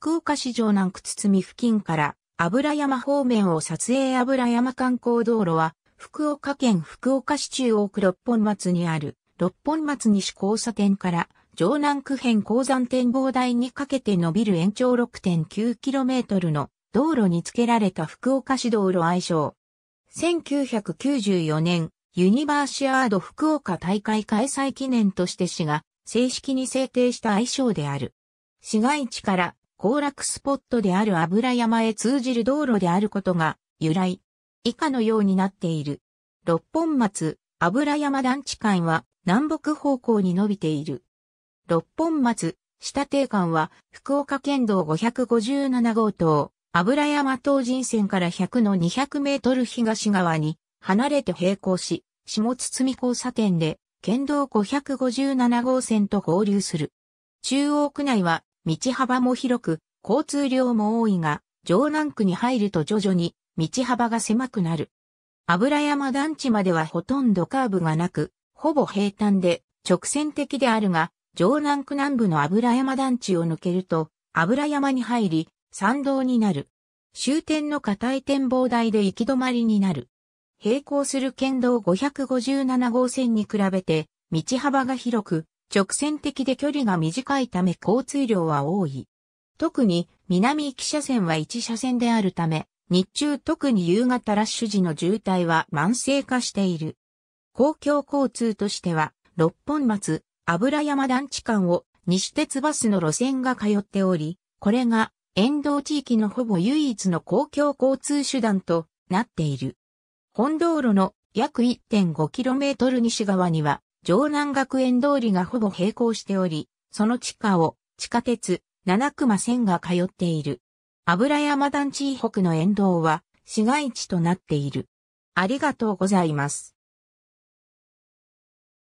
福岡市城南区堤付近から油山方面を撮影油山観光道路は、福岡県福岡市中央区六本松にある六本松西交差点から城南区辺鉱山展望台にかけて伸びる延長 6.9km の道路につけられた福岡市道路愛称。1994年、ユニバーシアード福岡大会開催記念として市が正式に制定した愛称である。市街地から行楽スポットである油山へ通じる道路であることが由来。以下のようになっている。六本松、油山団地間は南北方向に伸びている。六本松、下定間は福岡県道557号棟、油山東人線から100の200メートル東側に離れて並行し、下堤交差点で県道557号線と合流する。中央区内は道幅も広く、交通量も多いが、城南区に入ると徐々に道幅が狭くなる。油山団地まではほとんどカーブがなく、ほぼ平坦で直線的であるが、城南区南部の油山団地を抜けると、油山に入り、山道になる。終点の硬い展望台で行き止まりになる。並行する県道557号線に比べて、道幅が広く、直線的で距離が短いため交通量は多い。特に南行き車線は1車線であるため、日中特に夕方ラッシュ時の渋滞は慢性化している。公共交通としては、六本松、油山団地間を西鉄バスの路線が通っており、これが沿道地域のほぼ唯一の公共交通手段となっている。本道路の約 1.5km 西側には城南学園通りがほぼ並行しており、その地下を地下鉄、七熊線が通っている。油山団地北の沿道は市街地となっている。ありがとうございます。